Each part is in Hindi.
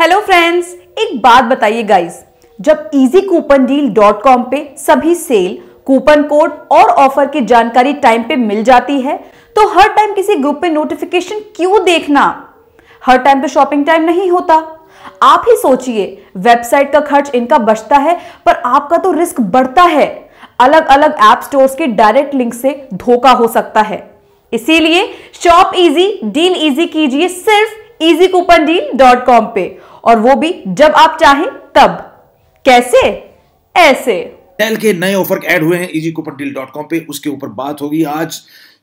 हेलो फ्रेंड्स एक बात बताइए गाइस जब easy coupon deal dot com पे सभी सेल कूपन कोड और ऑफर की जानकारी टाइम पे मिल जाती है तो हर टाइम किसी ग्रुप पे नोटिफिकेशन क्यों देखना हर टाइम तो शॉपिंग टाइम नहीं होता आप ही सोचिए वेबसाइट का खर्च इनका बचता है पर आपका तो रिस्क बढ़ता है अलग अलग ऐप स्टोर्स के डायरेक्ट लिंक से धोखा हो सकता है इसीलिए शॉप इजी डील इजी कीजिए सिर्फ कूपन डील डॉट कॉम पे और वो भी जब आप चाहें तब कैसे ऐसे टेल के नए ऑफर ऐड हुए हैं easy coupon deal dot com पे उसके ऊपर बात होगी आज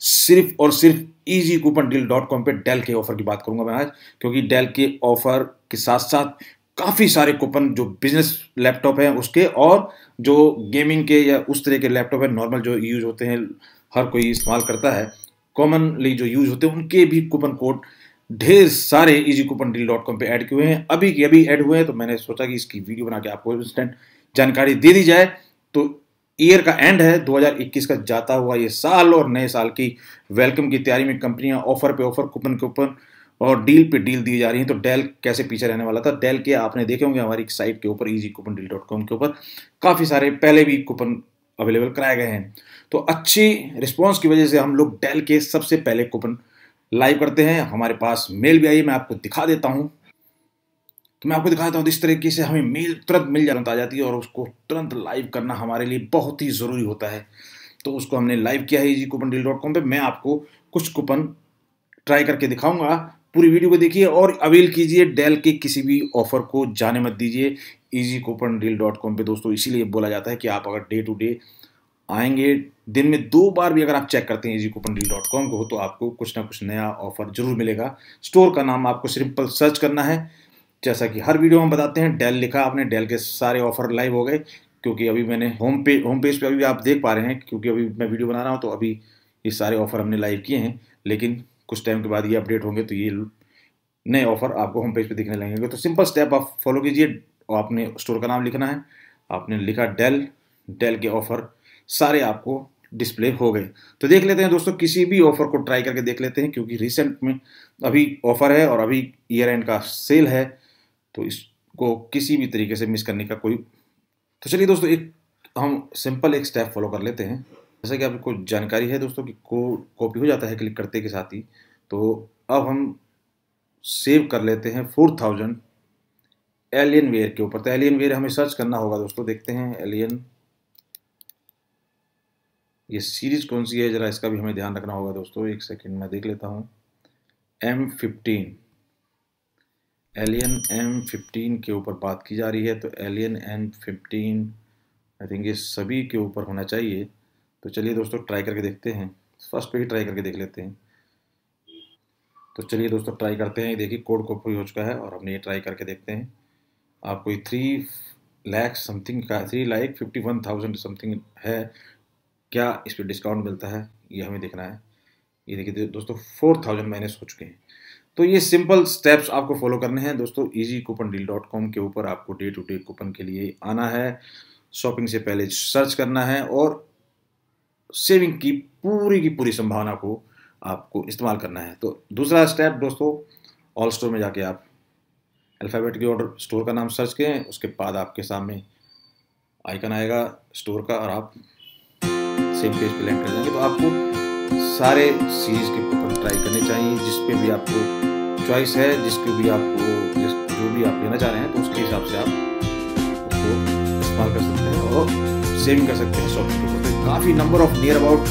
सिर्फ और सिर्फ easy coupon deal dot com पे डेल के ऑफर की बात करूंगा मैं आज क्योंकि डेल के ऑफर के साथ साथ काफ़ी सारे कूपन जो बिजनेस लैपटॉप हैं उसके और जो गेमिंग के या उस तरह के लैपटॉप है नॉर्मल जो यूज होते हैं हर कोई इस्तेमाल करता है कॉमनली जो यूज होते हैं उनके भी कूपन कोड ढेर सारे easy coupon deal dot com पर ऐड किए हैं अभी के अभी ऐड हुए हैं तो मैंने सोचा कि इसकी वीडियो बना के आपको इंस्टेंट जानकारी दे दी जाए तो ईयर का एंड है 2021 का जाता हुआ ये साल और नए साल की वेलकम की तैयारी में कंपनियां ऑफर पे ऑफर कूपन के ऊपर और डील पे डील दी जा रही है तो डेल कैसे पीछे रहने वाला था डेल के आपने देखे होंगे हमारी साइट के ऊपर easy coupon deal dot com के ऊपर काफ़ी सारे पहले भी कूपन अवेलेबल कराए गए हैं तो अच्छी रिस्पॉन्स की वजह से हम लोग डेल के सबसे पहले कूपन लाइव करते हैं हमारे पास मेल भी आई मैं आपको दिखा देता हूँ तो मैं आपको दिखाता हूँ इस तरीके से हमें मेल तुरंत मिल जाना आ जाती है और उसको तुरंत लाइव करना हमारे लिए बहुत ही ज़रूरी होता है तो उसको हमने लाइव किया है जी कूपन डील डॉट कॉम पर मैं आपको कुछ कूपन ट्राई करके दिखाऊंगा पूरी वीडियो को देखिए और अवेल कीजिए डेल के किसी भी ऑफर को जाने मत दीजिए easy coupon deal dot com पर दोस्तों इसीलिए बोला जाता है कि आप अगर डे टू डे आएंगे दिन में दो बार भी अगर आप चेक करते हैं easy coupon deal dot com को तो आपको कुछ ना कुछ नया ऑफर जरूर मिलेगा स्टोर का नाम आपको सिंपल सर्च करना है जैसा कि हर वीडियो में बताते हैं डेल लिखा आपने डेल के सारे ऑफर लाइव हो गए क्योंकि अभी मैंने होम पेज होम पेज पर अभी आप देख पा रहे हैं क्योंकि अभी मैं वीडियो बना रहा हूँ तो अभी ये सारे ऑफर हमने लाइव किए हैं लेकिन कुछ टाइम के बाद ये अपडेट होंगे तो ये नए ऑफर आपको होम पेज पर दिखने लगेंगे तो सिंपल स्टेप आप फॉलो कीजिए और आपने स्टोर का नाम लिखना है आपने लिखा डेल डेल के ऑफर सारे आपको डिस्प्ले हो गए तो देख लेते हैं दोस्तों किसी भी ऑफर को ट्राई करके देख लेते हैं क्योंकि रिसेंट में अभी ऑफर है और अभी ईयर एंड का सेल है तो इसको किसी भी तरीके से मिस करने का कोई तो चलिए दोस्तों एक हम सिंपल एक स्टेप फॉलो कर लेते हैं जैसा कि आपको जानकारी है दोस्तों कि को कॉपी हो जाता है क्लिक करते के साथ ही तो अब हम सेव कर लेते हैं फोर थाउजेंड एलियन वेयर के ऊपर तो एलियन वेयर हमें सर्च करना होगा दोस्तों देखते हैं एलियन ये सीरीज़ कौन सी है ज़रा इसका भी हमें ध्यान रखना होगा दोस्तों एक सेकेंड मैं देख लेता हूँ M fifteen alien M fifteen के ऊपर बात की जा रही है तो alien M fifteen I think ये सभी के ऊपर होना चाहिए तो चलिए दोस्तों ट्राई करके देखते हैं फर्स्ट पे ही ट्राई करके देख लेते हैं तो चलिए दोस्तों ट्राई करते हैं देखिए कोड कॉपी हो चुका है और हमने ये ट्राई करके देखते हैं आपको ये थ्री लैख समथिंग का three lakh fifty one thousand something है क्या इस पर डिस्काउंट मिलता है ये हमें देखना है ये देखिए दोस्तों फोर थाउजेंड माइनस हो चुके हैं तो ये सिंपल स्टेप्स आपको फॉलो करने हैं दोस्तों easy coupon deal dot com के ऊपर आपको डे टू डे कूपन के लिए आना है शॉपिंग से पहले सर्च करना है और सेविंग की पूरी की पूरी संभावना को आपको इस्तेमाल करना है तो दूसरा स्टेप दोस्तों ऑल स्टोर में जाके आप अल्फ़ाबेट के ऑर्डर स्टोर का नाम सर्च करें उसके बाद आपके सामने आइकन आएगा स्टोर का और आप सेम पेज पे लैंड कर जाएंगे तो आपको सारे सीरीज के पेपर ट्राई करने चाहिए जिस पे भी आपको चॉइस है जिसके भी आपको जिस जो भी आप लेना चाह रहे हैं तो उसके हिसाब से आप उसको इस्तेमाल कर सकते हैं और सेविंग कर सकते हैं सॉफ्ट पेपर ऊपर काफ़ी number of near about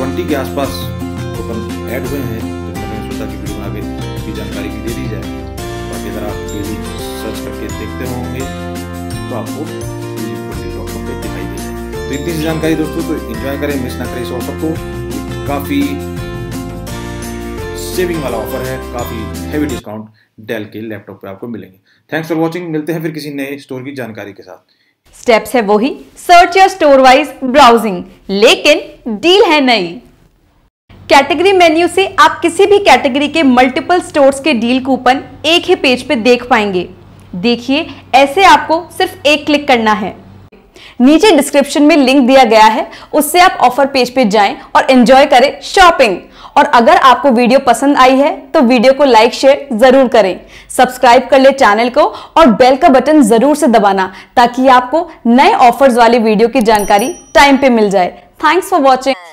twenty के आसपास पेपर ऐड हुए हैं तो मैंने सोचा कि वीडियो आगे की जानकारी भी दे दी जाए बाकी अगर आप डेली सर्च करके देखते होंगे तो आपको तो इतनी सी जानकारी दोस्तों तो इन्जॉय करें मिस ना करें इस ऑफर को काफ़ी सेविंग वाला ऑफर है काफ़ी हैवी डिस्काउंट डेल के लैपटॉप पर आपको मिलेंगे थैंक्स फॉर वॉचिंग मिलते हैं फिर किसी नए स्टोर की जानकारी के साथ स्टेप्स है वो ही सर्च या स्टोर वाइज ब्राउजिंग लेकिन डील है नई कैटेगरी मेन्यू से आप किसी भी कैटेगरी के मल्टीपल स्टोर्स के डील कूपन एक ही पेज पे देख पाएंगे देखिए ऐसे आपको सिर्फ एक क्लिक करना है नीचे डिस्क्रिप्शन में लिंक दिया गया है उससे आप ऑफर पेज पे जाएं और एंजॉय करें शॉपिंग और अगर आपको वीडियो पसंद आई है तो वीडियो को लाइक शेयर जरूर करें सब्सक्राइब कर ले चैनल को और बेल का बटन जरूर से दबाना ताकि आपको नए ऑफर्स वाली वीडियो की जानकारी टाइम पे मिल जाए थैंक्स फॉर वॉचिंग